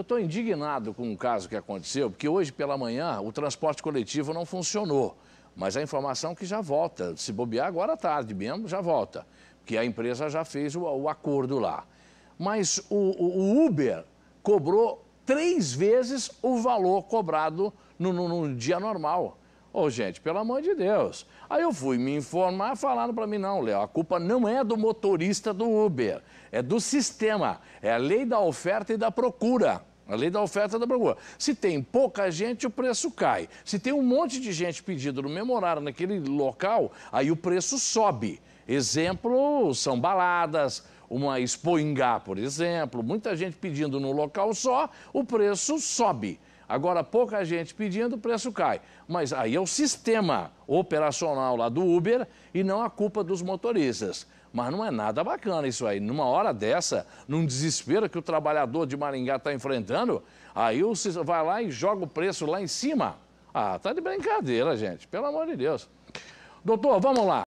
Eu estou indignado com o caso que aconteceu, porque hoje pela manhã o transporte coletivo não funcionou. Mas a informação é que já volta. Se bobear agora à tarde mesmo, já volta. Porque a empresa já fez o, o acordo lá. Mas o, o, Uber cobrou três vezes o valor cobrado no, no, no dia normal. Ô, oh, gente, pelo amor de Deus. Aí eu fui me informar, falaram para mim, não, Léo, a culpa não é do motorista do Uber, é do sistema, é a lei da oferta e da procura. A lei da oferta da procura. Se tem pouca gente, o preço cai. Se tem um monte de gente pedindo no mesmo horário, naquele local, aí o preço sobe. Exemplo são baladas, uma Expo por exemplo. Muita gente pedindo num local só, o preço sobe. Agora, pouca gente pedindo, o preço cai. Mas aí é o sistema operacional lá do Uber e não a culpa dos motoristas. Mas não é nada bacana isso aí. Numa hora dessa, num desespero que o trabalhador de Maringá está enfrentando, aí você vai lá e joga o preço lá em cima. Ah, tá de brincadeira, gente. Pelo amor de Deus. Doutor, vamos lá.